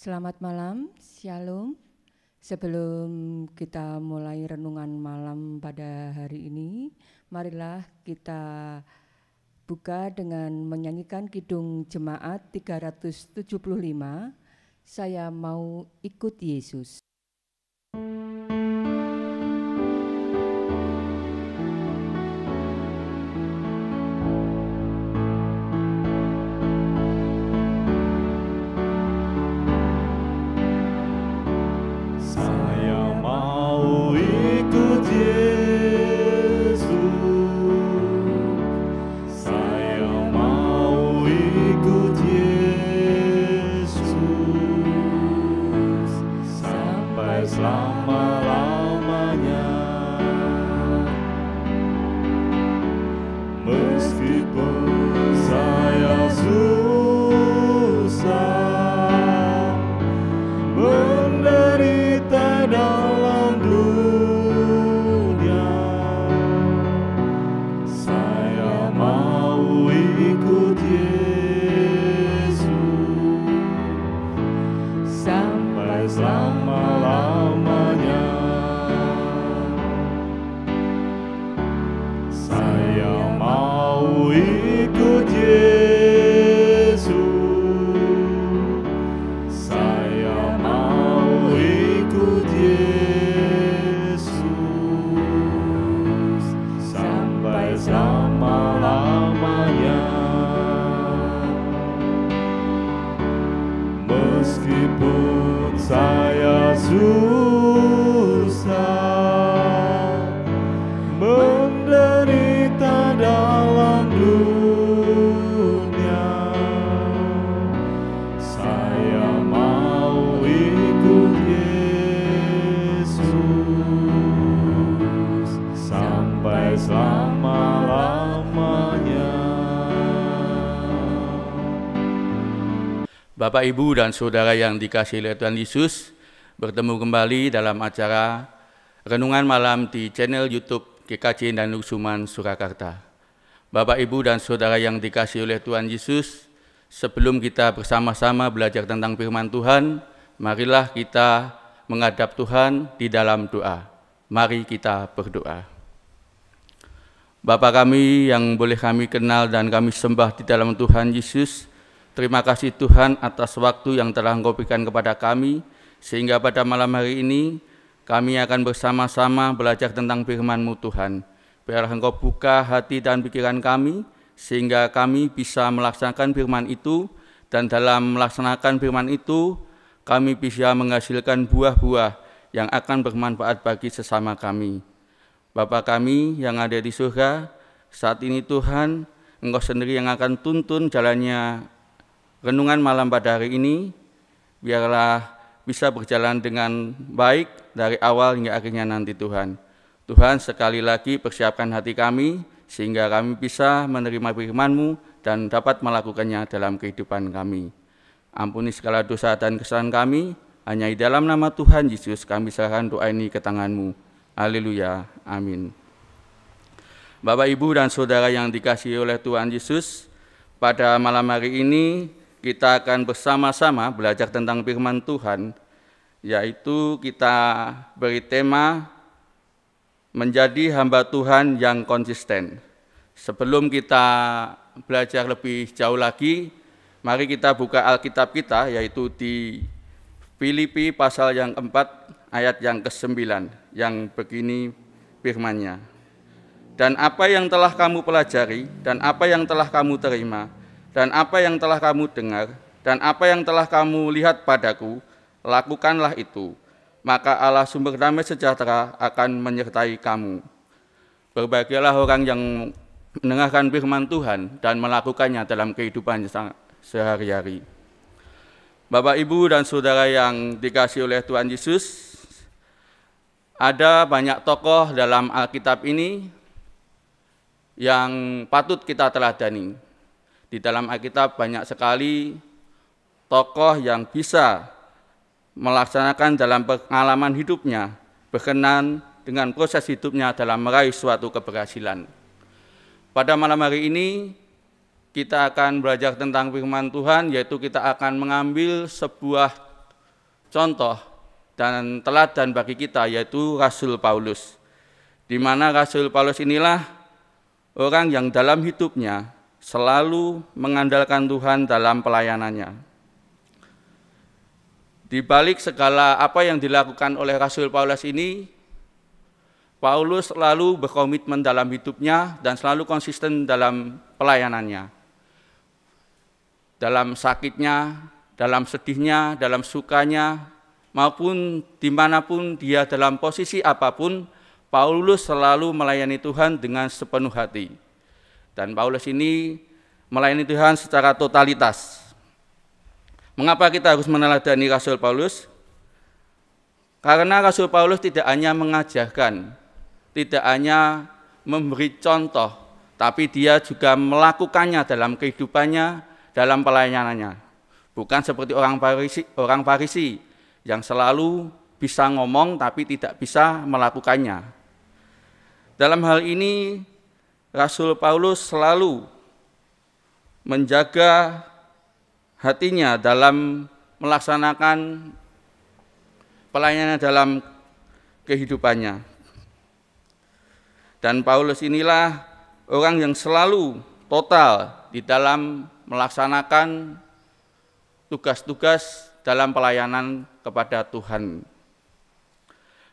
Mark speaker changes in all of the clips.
Speaker 1: Selamat malam, Shalom.
Speaker 2: Sebelum kita mulai renungan malam pada hari ini, marilah kita buka dengan menyanyikan Kidung Jemaat 375, Saya Mau Ikut Yesus. Bapak, Ibu, dan Saudara yang dikasih oleh Tuhan Yesus, bertemu kembali dalam acara Renungan Malam di channel Youtube GKJ dan Nusuman Surakarta. Bapak, Ibu, dan Saudara yang dikasih oleh Tuhan Yesus, sebelum kita bersama-sama belajar tentang firman Tuhan, marilah kita menghadap Tuhan di dalam doa. Mari kita berdoa. Bapa kami yang boleh kami kenal dan kami sembah di dalam Tuhan Yesus, Terima kasih Tuhan atas waktu yang telah Engkau berikan kepada kami, sehingga pada malam hari ini kami akan bersama-sama belajar tentang firman-Mu Tuhan. Biar Engkau buka hati dan pikiran kami, sehingga kami bisa melaksanakan firman itu, dan dalam melaksanakan firman itu, kami bisa menghasilkan buah-buah yang akan bermanfaat bagi sesama kami. Bapa kami yang ada di surga, saat ini Tuhan, Engkau sendiri yang akan tuntun jalannya renungan malam pada hari ini biarlah bisa berjalan dengan baik dari awal hingga akhirnya nanti Tuhan. Tuhan sekali lagi persiapkan hati kami sehingga kami bisa menerima firman-Mu dan dapat melakukannya dalam kehidupan kami. Ampuni segala dosa dan kesalahan kami, hanya di dalam nama Tuhan Yesus kami serahkan doa ini ke tangan-Mu. Haleluya. Amin. Bapak, Ibu, dan Saudara yang dikasihi oleh Tuhan Yesus, pada malam hari ini kita akan bersama-sama belajar tentang firman Tuhan, yaitu kita beri tema menjadi hamba Tuhan yang konsisten. Sebelum kita belajar lebih jauh lagi, mari kita buka Alkitab kita, yaitu di Filipi pasal yang keempat ayat yang ke-9, yang begini firmannya. Dan apa yang telah kamu pelajari dan apa yang telah kamu terima, dan apa yang telah kamu dengar dan apa yang telah kamu lihat padaku, lakukanlah itu, maka Allah sumber damai sejahtera akan menyertai kamu. Berbahagialah orang yang mendengarkan firman Tuhan dan melakukannya dalam kehidupan sehari-hari. Bapak, Ibu, dan Saudara yang dikasih oleh Tuhan Yesus, ada banyak tokoh dalam Alkitab ini yang patut kita teladani. Di dalam Alkitab banyak sekali tokoh yang bisa melaksanakan dalam pengalaman hidupnya berkenan dengan proses hidupnya dalam meraih suatu keberhasilan. Pada malam hari ini kita akan belajar tentang firman Tuhan yaitu kita akan mengambil sebuah contoh dan teladan bagi kita yaitu Rasul Paulus. Di mana Rasul Paulus inilah orang yang dalam hidupnya selalu mengandalkan Tuhan dalam pelayanannya. Di balik segala apa yang dilakukan oleh Rasul Paulus ini, Paulus selalu berkomitmen dalam hidupnya dan selalu konsisten dalam pelayanannya. Dalam sakitnya, dalam sedihnya, dalam sukanya, maupun dimanapun dia dalam posisi apapun, Paulus selalu melayani Tuhan dengan sepenuh hati. Dan Paulus ini melayani Tuhan secara totalitas. Mengapa kita harus meneladani Rasul Paulus? Karena Rasul Paulus tidak hanya mengajarkan, tidak hanya memberi contoh, tapi dia juga melakukannya dalam kehidupannya, dalam pelayanannya. Bukan seperti orang Farisi, orang Farisi yang selalu bisa ngomong tapi tidak bisa melakukannya. Dalam hal ini Rasul Paulus selalu menjaga hatinya dalam melaksanakan pelayanan dalam kehidupannya. Dan Paulus inilah orang yang selalu total di dalam melaksanakan tugas-tugas dalam pelayanan kepada Tuhan.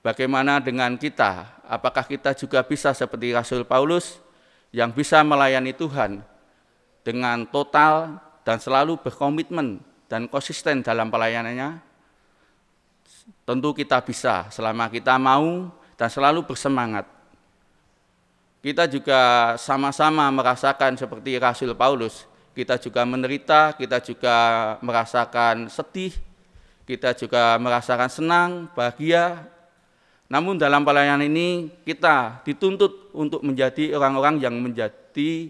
Speaker 2: Bagaimana dengan kita? Apakah kita juga bisa seperti Rasul Paulus yang bisa melayani Tuhan dengan total dan selalu berkomitmen dan konsisten dalam pelayanannya, tentu kita bisa selama kita mau dan selalu bersemangat. Kita juga sama-sama merasakan seperti Rasul Paulus, kita juga menderita, kita juga merasakan sedih, kita juga merasakan senang, bahagia, namun dalam pelayanan ini kita dituntut untuk menjadi orang-orang yang menjadi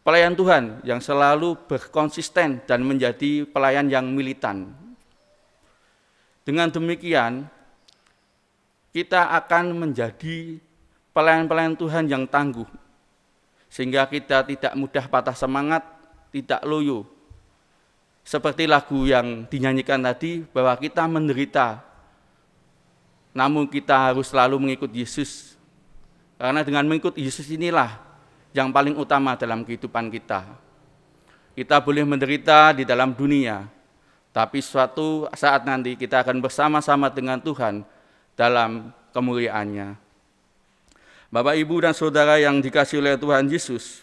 Speaker 2: pelayan Tuhan yang selalu berkonsisten dan menjadi pelayan yang militan. Dengan demikian, kita akan menjadi pelayan-pelayan Tuhan yang tangguh, sehingga kita tidak mudah patah semangat, tidak loyo. Seperti lagu yang dinyanyikan tadi, bahwa kita menderita namun kita harus selalu mengikut Yesus. Karena dengan mengikut Yesus inilah yang paling utama dalam kehidupan kita. Kita boleh menderita di dalam dunia, tapi suatu saat nanti kita akan bersama-sama dengan Tuhan dalam kemuliaannya. Bapak, Ibu, dan Saudara yang dikasih oleh Tuhan Yesus,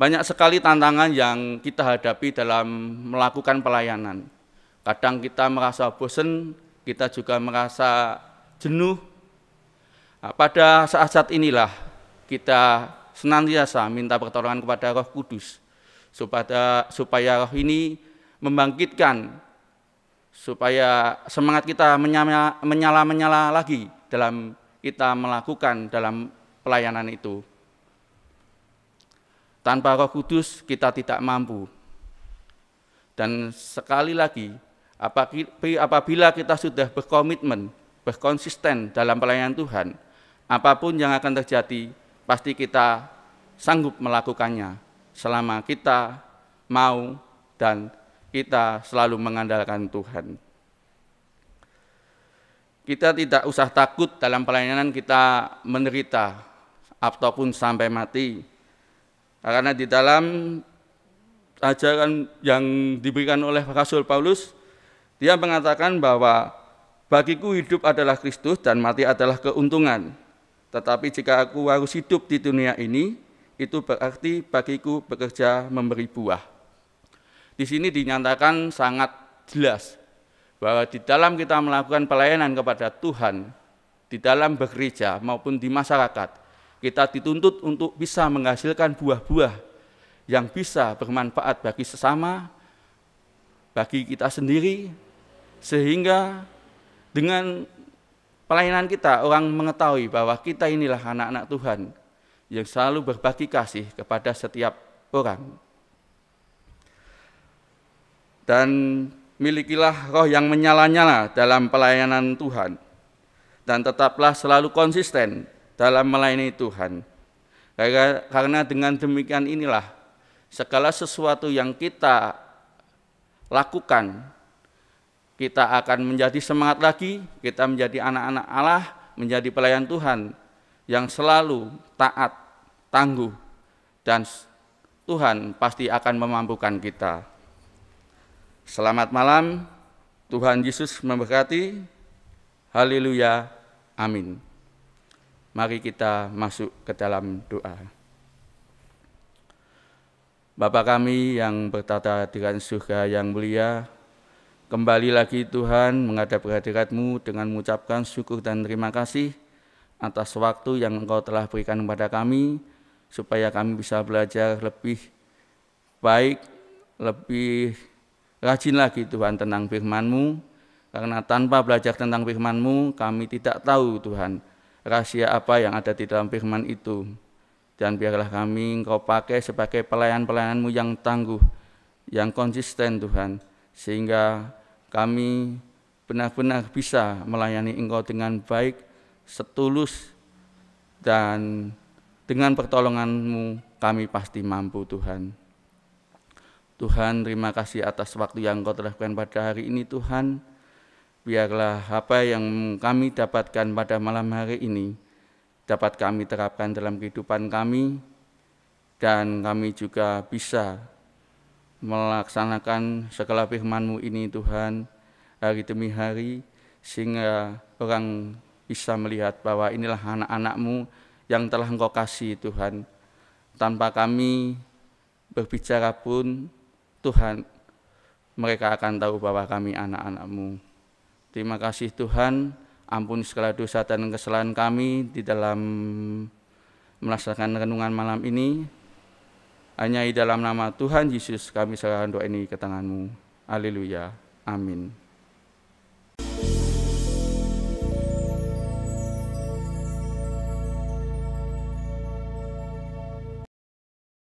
Speaker 2: banyak sekali tantangan yang kita hadapi dalam melakukan pelayanan. Kadang kita merasa bosan kita juga merasa jenuh. Nah, pada saat-saat inilah kita senantiasa minta pertolongan kepada Roh Kudus supaya supaya roh ini membangkitkan supaya semangat kita menyala-menyala lagi dalam kita melakukan dalam pelayanan itu. Tanpa Roh Kudus kita tidak mampu. Dan sekali lagi Apabila kita sudah berkomitmen, berkonsisten dalam pelayanan Tuhan, apapun yang akan terjadi, pasti kita sanggup melakukannya selama kita mau dan kita selalu mengandalkan Tuhan. Kita tidak usah takut dalam pelayanan kita menderita ataupun sampai mati. Karena di dalam ajaran yang diberikan oleh Rasul Paulus, dia mengatakan bahwa bagiku hidup adalah Kristus dan mati adalah keuntungan. Tetapi jika aku harus hidup di dunia ini, itu berarti bagiku bekerja memberi buah. Di sini dinyatakan sangat jelas bahwa di dalam kita melakukan pelayanan kepada Tuhan, di dalam bekerja maupun di masyarakat, kita dituntut untuk bisa menghasilkan buah-buah yang bisa bermanfaat bagi sesama, bagi kita sendiri sehingga dengan pelayanan kita orang mengetahui bahwa kita inilah anak-anak Tuhan yang selalu berbagi kasih kepada setiap orang. Dan milikilah roh yang menyala-nyala dalam pelayanan Tuhan dan tetaplah selalu konsisten dalam melayani Tuhan. Karena dengan demikian inilah segala sesuatu yang kita lakukan. Kita akan menjadi semangat lagi, kita menjadi anak-anak Allah, menjadi pelayan Tuhan yang selalu taat, tangguh, dan Tuhan pasti akan memampukan kita. Selamat malam, Tuhan Yesus memberkati. Haleluya, amin. Mari kita masuk ke dalam doa. Bapa kami yang bertata dengan surga yang mulia, kembali lagi Tuhan menghadap hadirat-Mu dengan mengucapkan syukur dan terima kasih atas waktu yang engkau telah berikan kepada kami, supaya kami bisa belajar lebih baik, lebih rajin lagi Tuhan tentang firman-Mu, karena tanpa belajar tentang firman-Mu, kami tidak tahu Tuhan rahasia apa yang ada di dalam firman itu. Dan biarlah kami engkau pakai sebagai pelayan-pelayanmu yang tangguh, yang konsisten Tuhan. Sehingga kami benar-benar bisa melayani engkau dengan baik, setulus, dan dengan pertolonganmu kami pasti mampu Tuhan. Tuhan terima kasih atas waktu yang engkau telah berikan pada hari ini Tuhan. Biarlah apa yang kami dapatkan pada malam hari ini dapat kami terapkan dalam kehidupan kami, dan kami juga bisa melaksanakan segala firman ini Tuhan hari demi hari sehingga orang bisa melihat bahwa inilah anak-anakmu yang telah engkau kasih Tuhan. Tanpa kami berbicara pun Tuhan mereka akan tahu bahwa kami anak-anakmu. Terima kasih Tuhan Ampuni segala dosa dan kesalahan kami di dalam melaksanakan renungan malam ini. Hanya di dalam nama Tuhan Yesus kami serahkan doa ini ke tanganmu. Haleluya. Amin.